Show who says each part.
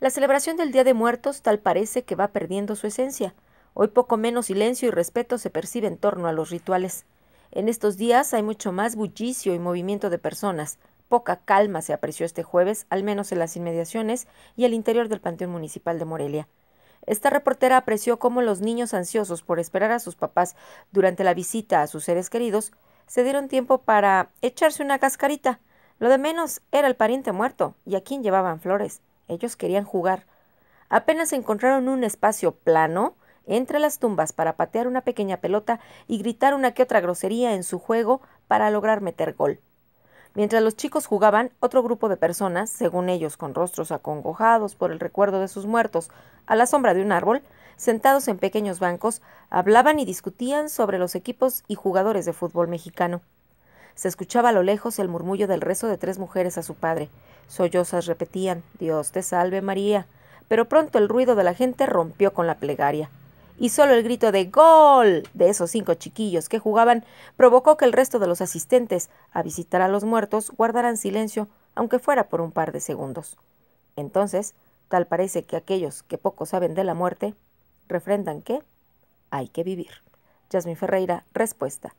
Speaker 1: La celebración del Día de Muertos tal parece que va perdiendo su esencia. Hoy poco menos silencio y respeto se percibe en torno a los rituales. En estos días hay mucho más bullicio y movimiento de personas. Poca calma se apreció este jueves, al menos en las inmediaciones y el interior del Panteón Municipal de Morelia. Esta reportera apreció cómo los niños ansiosos por esperar a sus papás durante la visita a sus seres queridos se dieron tiempo para echarse una cascarita. Lo de menos era el pariente muerto y a quien llevaban flores. Ellos querían jugar. Apenas encontraron un espacio plano entre las tumbas para patear una pequeña pelota y gritar una que otra grosería en su juego para lograr meter gol. Mientras los chicos jugaban, otro grupo de personas, según ellos con rostros acongojados por el recuerdo de sus muertos, a la sombra de un árbol, sentados en pequeños bancos, hablaban y discutían sobre los equipos y jugadores de fútbol mexicano. Se escuchaba a lo lejos el murmullo del rezo de tres mujeres a su padre. Sollozas repetían, Dios te salve María. Pero pronto el ruido de la gente rompió con la plegaria. Y solo el grito de ¡Gol! de esos cinco chiquillos que jugaban provocó que el resto de los asistentes a visitar a los muertos guardaran silencio, aunque fuera por un par de segundos. Entonces, tal parece que aquellos que poco saben de la muerte refrendan que hay que vivir. Jasmine Ferreira, respuesta